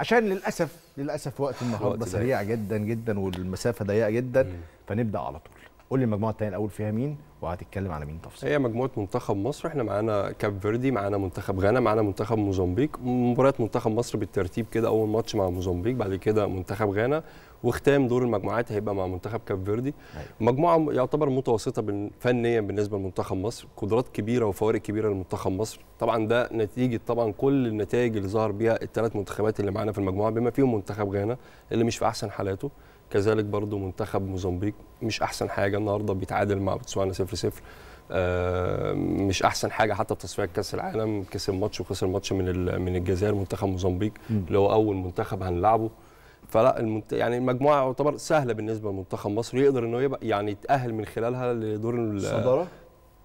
عشان للاسف للاسف وقت النهارده سريع جدا جدا والمسافه ضيقه جدا فنبدا على طول قول لي المجموعه الثانيه الاول فيها مين وهتتكلم على مين تفصيل هي مجموعه منتخب مصر احنا معانا كاب فيردي معانا منتخب غانا معانا منتخب موزمبيق مباريات منتخب مصر بالترتيب كده اول ماتش مع موزمبيق بعد كده منتخب غانا وختام دور المجموعات هيبقى مع منتخب كاب فيردي أيوة. مجموعه يعتبر متوسطه فنيا بالنسبه لمنتخب مصر قدرات كبيره وفوارق كبيره لمنتخب مصر طبعا ده نتيجه طبعا كل النتائج اللي ظهر بيها الثلاث منتخبات اللي معانا في المجموعه بما فيهم منتخب غانا اللي مش في احسن حالاته كذلك برضو منتخب موزمبيق مش احسن حاجه النهارده بيتعادل مع بوتسوانا 0 0 آه، مش احسن حاجه حتى في تصفيات كاس العالم كسب ماتش وخسر ماتش من من الجزائر منتخب موزمبيق اللي هو اول منتخب هنلعبه فلا المنت... يعني المجموعه يعتبر سهله بالنسبه لمنتخب مصر يقدر انه يبقى يعني يتاهل من خلالها لدور الصداره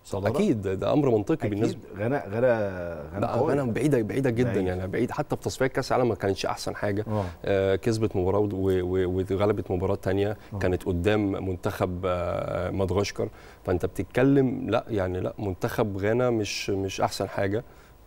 صدارة اكيد ده امر منطقي أكيد بالنسبه غانا غانا غانا قوي غانا بعيده بعيده جدا بعيد. يعني بعيد حتى في تصفيات كاس العالم ما كانتش احسن حاجه آه, آه، كسبت مباراه وغلبت مباراه ثانيه آه. كانت قدام منتخب آه مدغشقر فانت بتتكلم لا يعني لا منتخب غانا مش مش احسن حاجه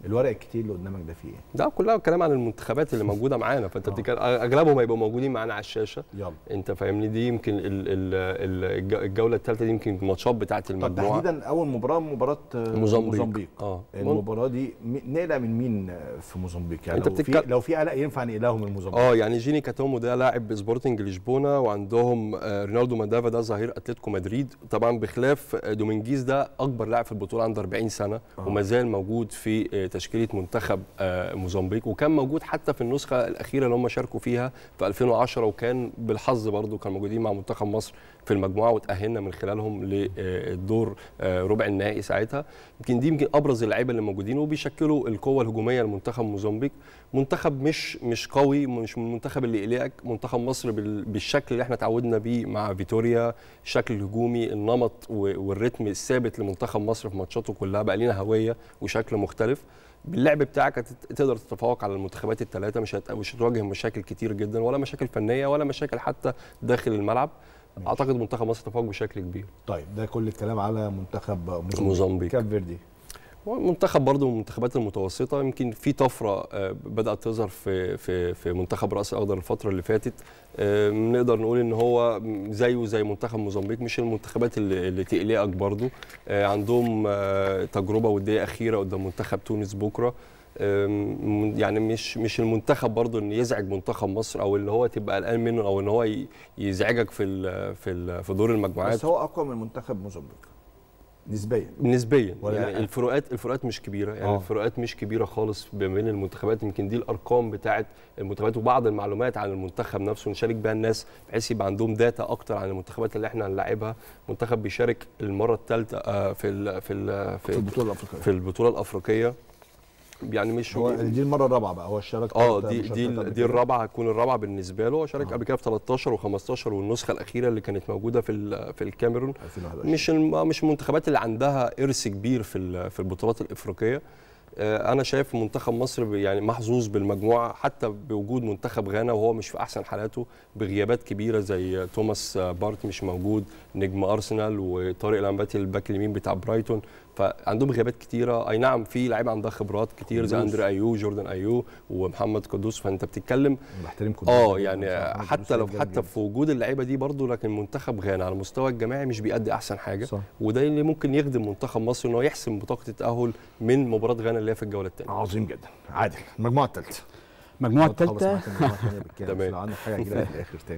الورق الكتير اللي قدامك ده فيه ايه؟ ده كلها كلام عن المنتخبات اللي موجوده معانا فانت آه. بتتكلم اغلبهم هيبقوا موجودين معانا على الشاشه يلا انت فاهمني دي يمكن ال ال الجوله الثالثه دي يمكن الماتشات بتاعت المجموعه طب تحديدا اول مباراه مباراه آه، موزمبيق, موزمبيق. اه المباراه دي نقلع من مين في موزمبيق يعني انت لو بتتكلم في لو في قلق ينفع نقلها من موزمبيق اه يعني جيني كاتومو ده لاعب سبورتنج لشبونه وعندهم آه، رينالدو مادافا ده ظهير اتلتيكو مدريد طبعا بخلاف دومينجيز ده اكبر لاعب في البطوله عنده 40 سنه آه. ومازال موجود في لتشكيله منتخب آه، موزمبيق وكان موجود حتى في النسخه الاخيره اللي هم شاركوا فيها في 2010 وكان بالحظ برضه كانوا موجودين مع منتخب مصر في المجموعه وتاهلنا من خلالهم للدور آه، آه، ربع النهائي ساعتها يمكن دي يمكن ابرز اللعيبه اللي موجودين وبيشكلوا القوه الهجوميه لمنتخب موزمبيق منتخب مش مش قوي مش المنتخب اللي يقلقك منتخب مصر بالشكل اللي احنا تعودنا بيه مع فيتوريا الشكل الهجومي النمط والريتم الثابت لمنتخب مصر في ماتشاته كلها بقى لنا هويه وشكل مختلف باللعب بتاعك تقدر تتفوق على المنتخبات الثلاثه مش مش هتواجه مشاكل كتير جدا ولا مشاكل فنيه ولا مشاكل حتى داخل الملعب اعتقد منتخب مصر تفوق بشكل كبير طيب ده كل الكلام على منتخب موزمبيق كاب فيردي منتخب برضه من المنتخبات المتوسطه يمكن في طفره آه، بدات تظهر في في في منتخب راس الاخضر الفتره اللي فاتت آه، نقدر نقول ان هو زيه زي منتخب موزمبيق مش المنتخبات اللي, تقلقك برضه آه، عندهم تجربه وديه اخيره قدام منتخب تونس بكره يعني مش مش المنتخب برضه ان يزعج منتخب مصر او اللي هو تبقى قلقان منه او ان هو يزعجك في في في دور المجموعات بس هو اقوى من منتخب موزمبيق نسبيا نسبيا يعني الفروقات الفروقات مش كبيره يعني آه. الفروقات مش كبيره خالص بين المنتخبات يمكن دي الارقام بتاعه المنتخبات وبعض المعلومات عن المنتخب نفسه نشارك بها الناس بحيث يبقى عندهم داتا اكتر عن المنتخبات اللي احنا هنلاعبها منتخب بيشارك المره الثالثه آه، في الـ في الـ في, في البطوله الافريقيه في البطوله الافريقيه يعني مش هو دي المره الرابعه بقى هو اشترك اه دي دي دي الرابعه هتكون الرابعه بالنسبه له هو شارك قبل كده في 13 و15 والنسخه الاخيره اللي كانت موجوده في في الكاميرون مش مش المنتخبات اللي عندها ارث كبير في في البطولات الافريقيه آه، انا شايف منتخب مصر يعني محظوظ بالمجموعه حتى بوجود منتخب غانا وهو مش في احسن حالاته بغيابات كبيره زي توماس بارت مش موجود نجم ارسنال وطارق لامباتي الباك اليمين بتاع برايتون فعندهم غيابات كتيره اي نعم في لعيبه عندها خبرات كتير زي اندر ايو جوردن ايو ومحمد قدوس فانت بتتكلم بحترم قدوس اه يعني حتى لو حتى جميل. في وجود اللعيبه دي برضو لكن منتخب غانا على المستوى الجماعي مش بيأدي احسن حاجه صح. وده اللي ممكن يخدم منتخب مصر ان هو يحسم بطاقه التاهل من مباراه غانا اللي هي في الجوله الثانيه عظيم جدا عادل المجموعه الثالثه المجموعه الثالثه تمام لو عندك حاجه في الاخر